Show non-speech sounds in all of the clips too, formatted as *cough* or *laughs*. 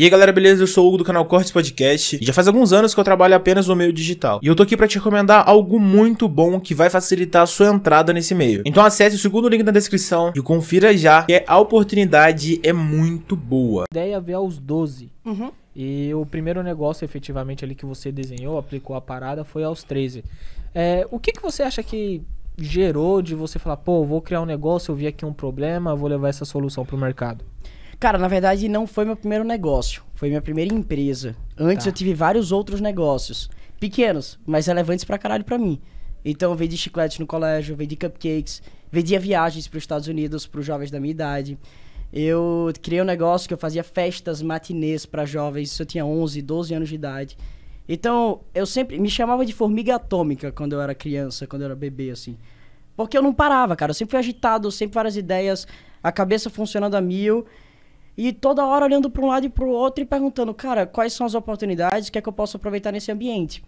E aí galera, beleza? Eu sou o Hugo do canal Cortes Podcast e já faz alguns anos que eu trabalho apenas no meio digital. E eu tô aqui para te recomendar algo muito bom que vai facilitar a sua entrada nesse meio. Então acesse o segundo link na descrição e confira já, que a oportunidade é muito boa. A ideia veio aos 12. Uhum. E o primeiro negócio efetivamente ali que você desenhou, aplicou a parada, foi aos 13. É, o que, que você acha que gerou de você falar, pô, vou criar um negócio, eu vi aqui um problema, vou levar essa solução pro mercado? Cara, na verdade, não foi meu primeiro negócio. Foi minha primeira empresa. Antes tá. eu tive vários outros negócios. Pequenos, mas relevantes pra caralho pra mim. Então eu vendi chiclete no colégio, vendi cupcakes, vendia viagens para os Estados Unidos para os jovens da minha idade. Eu criei um negócio que eu fazia festas matinês para jovens, eu tinha 11, 12 anos de idade. Então, eu sempre me chamava de formiga atômica quando eu era criança, quando eu era bebê assim. Porque eu não parava, cara, eu sempre fui agitado, sempre várias ideias, a cabeça funcionando a mil. E toda hora olhando para um lado e para o outro e perguntando, cara, quais são as oportunidades, o que é que eu posso aproveitar nesse ambiente?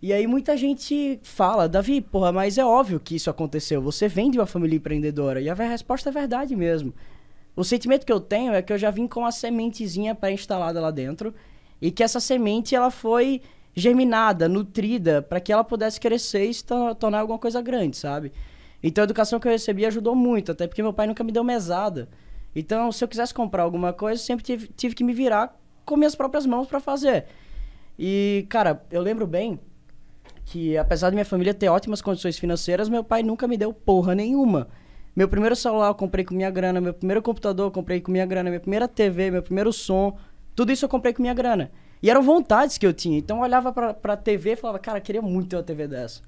E aí muita gente fala, Davi, porra, mas é óbvio que isso aconteceu. Você vem de uma família empreendedora. E a resposta é verdade mesmo. O sentimento que eu tenho é que eu já vim com uma sementezinha pré-instalada lá dentro e que essa semente ela foi germinada, nutrida para que ela pudesse crescer e se tornar alguma coisa grande, sabe? Então a educação que eu recebi ajudou muito, até porque meu pai nunca me deu mesada. Então, se eu quisesse comprar alguma coisa, sempre tive, tive que me virar com minhas próprias mãos para fazer. E, cara, eu lembro bem que, apesar de minha família ter ótimas condições financeiras, meu pai nunca me deu porra nenhuma. Meu primeiro celular eu comprei com minha grana, meu primeiro computador eu comprei com minha grana, minha primeira TV, meu primeiro som, tudo isso eu comprei com minha grana. E eram vontades que eu tinha. Então eu olhava pra, pra TV e falava, cara, queria muito ter uma TV dessa.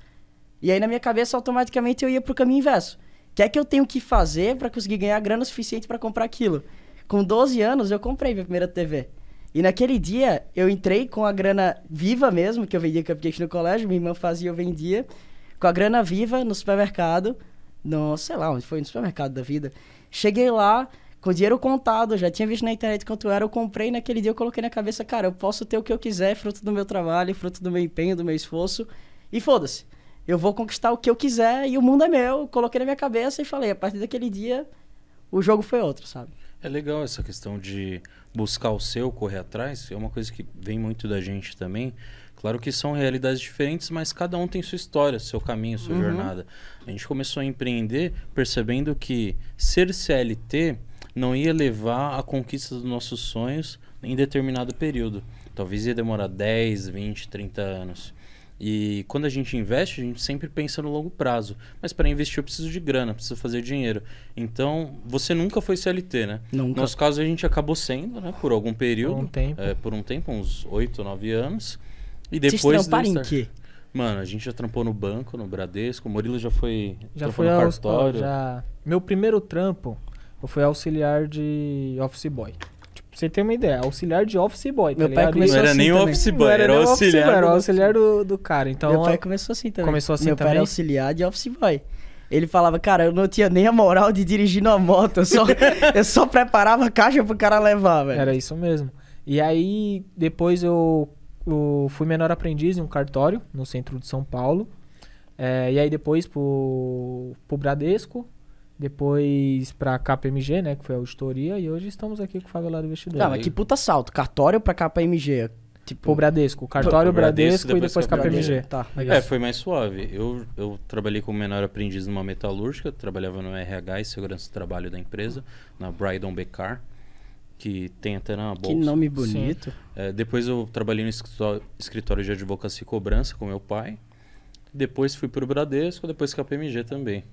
E aí na minha cabeça automaticamente eu ia pro caminho inverso que é que eu tenho que fazer para conseguir ganhar grana suficiente para comprar aquilo? Com 12 anos, eu comprei minha primeira TV. E naquele dia, eu entrei com a grana viva mesmo, que eu vendia cupcake no colégio, minha irmã fazia, eu vendia, com a grana viva no supermercado, no, sei lá, onde foi, no supermercado da vida. Cheguei lá, com o dinheiro contado, já tinha visto na internet quanto era, eu comprei naquele dia, eu coloquei na cabeça, cara, eu posso ter o que eu quiser, fruto do meu trabalho, fruto do meu empenho, do meu esforço, e foda-se eu vou conquistar o que eu quiser e o mundo é meu. Coloquei na minha cabeça e falei, a partir daquele dia, o jogo foi outro, sabe? É legal essa questão de buscar o seu, correr atrás. É uma coisa que vem muito da gente também. Claro que são realidades diferentes, mas cada um tem sua história, seu caminho, sua uhum. jornada. A gente começou a empreender percebendo que ser CLT não ia levar à conquista dos nossos sonhos em determinado período. Talvez ia demorar 10, 20, 30 anos. E quando a gente investe, a gente sempre pensa no longo prazo. Mas para investir eu preciso de grana, preciso fazer dinheiro. Então, você nunca foi CLT, né? Nunca. nosso caso, a gente acabou sendo, né? Por algum período. Por um tempo. É, por um tempo, uns 8, 9 anos. E depois... Vocês tramparam em quê? Mano, a gente já trampou no banco, no Bradesco. O Murilo já foi já foi no cartório. Ao, já... Meu primeiro trampo foi auxiliar de office boy você ter uma ideia, auxiliar de office boy, tá Meu pai ligado? começou Não era assim nem também. office boy, Não era, era nem auxiliar. era auxiliar do, do cara. Então, Meu pai começou assim também. Começou assim Meu também. Meu pai era auxiliar de office boy. Ele falava, cara, eu não tinha nem a moral de dirigir numa moto, eu só, *laughs* eu só preparava a caixa pro cara levar, velho. Era isso mesmo. E aí, depois eu, eu fui menor aprendiz em um cartório, no centro de São Paulo. É, e aí depois pro, pro Bradesco, depois pra KPMG, né, que foi a auditoria, e hoje estamos aqui com o Favelado Investidor. Tá, mas que puta salto, cartório pra KPMG, Tipo... O Bradesco, cartório, o Bradesco, Bradesco, e depois, KPMG. KPMG. Tá, é, foi mais suave. Eu, eu trabalhei como menor aprendiz numa metalúrgica, trabalhava no RH e segurança do trabalho da empresa, na Brydon Becar, que tem até na bolsa. Que nome bonito. É, depois eu trabalhei no escritório de advocacia e cobrança com meu pai. Depois fui para o Bradesco, depois KPMG também.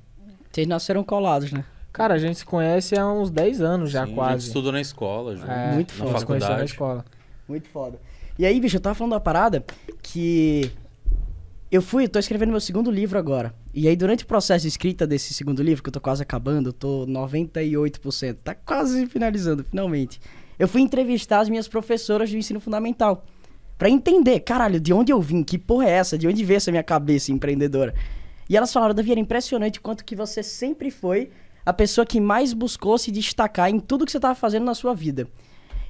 Vocês nasceram colados, né? Cara, a gente se conhece há uns 10 anos já, Sim, quase. A gente estudou na escola já. É, muito foda. Na faculdade. Na escola. Muito foda. E aí, bicho, eu tava falando uma parada que eu fui, eu tô escrevendo meu segundo livro agora. E aí, durante o processo de escrita desse segundo livro, que eu tô quase acabando, eu tô 98%, tá quase finalizando, finalmente. Eu fui entrevistar as minhas professoras do ensino fundamental. para entender, caralho, de onde eu vim, que porra é essa, de onde veio essa minha cabeça empreendedora. E elas falaram, Davi, era impressionante quanto que você sempre foi a pessoa que mais buscou se destacar em tudo que você estava fazendo na sua vida.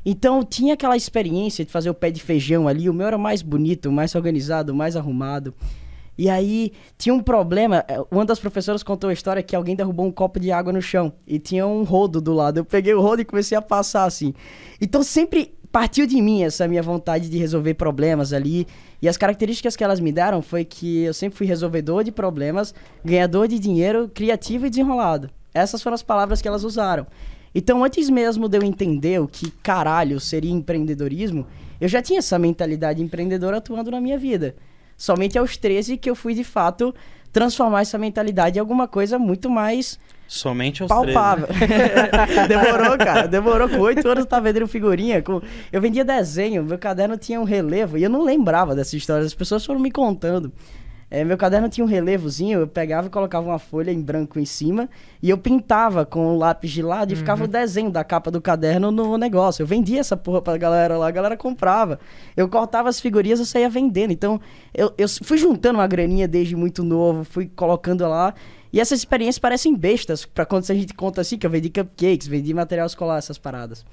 Então tinha aquela experiência de fazer o pé de feijão ali, o meu era mais bonito, mais organizado, mais arrumado. E aí tinha um problema. Eh, uma das professoras contou a história que alguém derrubou um copo de água no chão e tinha um rodo do lado. Eu peguei o rodo e comecei a passar assim. Então sempre partiu de mim essa minha vontade de resolver problemas ali. E as características que elas me deram foi que eu sempre fui resolvedor de problemas, ganhador de dinheiro, criativo e desenrolado. Essas foram as palavras que elas usaram. Então, antes mesmo de eu entender o que caralho seria empreendedorismo, eu já tinha essa mentalidade empreendedora atuando na minha vida. Somente aos 13 que eu fui de fato transformar essa mentalidade em alguma coisa muito mais Somente aos né? palpável. *laughs* demorou, cara. Demorou com oito anos tá vendendo figurinha. Com... Eu vendia desenho, meu caderno tinha um relevo e eu não lembrava dessa história. As pessoas foram me contando. É, meu caderno tinha um relevozinho, eu pegava e colocava uma folha em branco em cima e eu pintava com o lápis de lado e uhum. ficava o desenho da capa do caderno no negócio. Eu vendia essa porra pra galera lá, a galera comprava. Eu cortava as figurinhas e saía vendendo. Então, eu, eu fui juntando uma graninha desde muito novo, fui colocando lá. E essas experiências parecem bestas para quando a gente conta assim, que eu vendi cupcakes, vendi material escolar, essas paradas.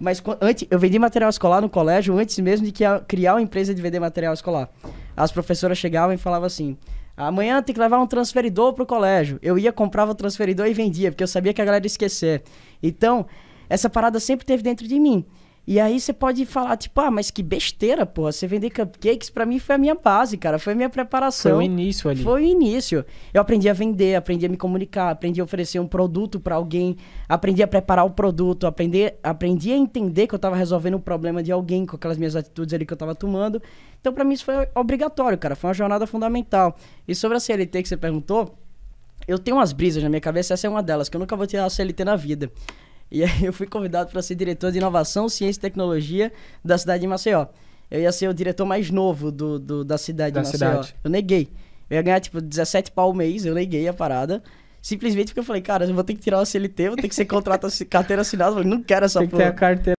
Mas antes, eu vendi material escolar no colégio antes mesmo de criar uma empresa de vender material escolar. As professoras chegavam e falavam assim: amanhã tem que levar um transferidor pro colégio. Eu ia, comprava o transferidor e vendia, porque eu sabia que a galera ia esquecer. Então, essa parada sempre teve dentro de mim. E aí você pode falar, tipo, ah, mas que besteira, porra. Você vender cupcakes, para mim foi a minha base, cara. Foi a minha preparação. Foi o início ali. Foi o início. Eu aprendi a vender, aprendi a me comunicar, aprendi a oferecer um produto para alguém, aprendi a preparar o produto, aprendi, aprendi a entender que eu tava resolvendo um problema de alguém com aquelas minhas atitudes ali que eu tava tomando. Então, para mim, isso foi obrigatório, cara. Foi uma jornada fundamental. E sobre a CLT que você perguntou, eu tenho umas brisas na minha cabeça, essa é uma delas, que eu nunca vou tirar a CLT na vida. E aí eu fui convidado para ser diretor de inovação, ciência e tecnologia da cidade de Maceió. Eu ia ser o diretor mais novo do, do da cidade da de Maceió. Cidade. Eu neguei. Eu ia ganhar tipo 17 pau mês, eu neguei a parada. Simplesmente porque eu falei, cara, eu vou ter que tirar o CLT, vou ter que ser contrato, *laughs* carteira assinada. Eu falei, não quero essa Tem porra. Que ter a carteira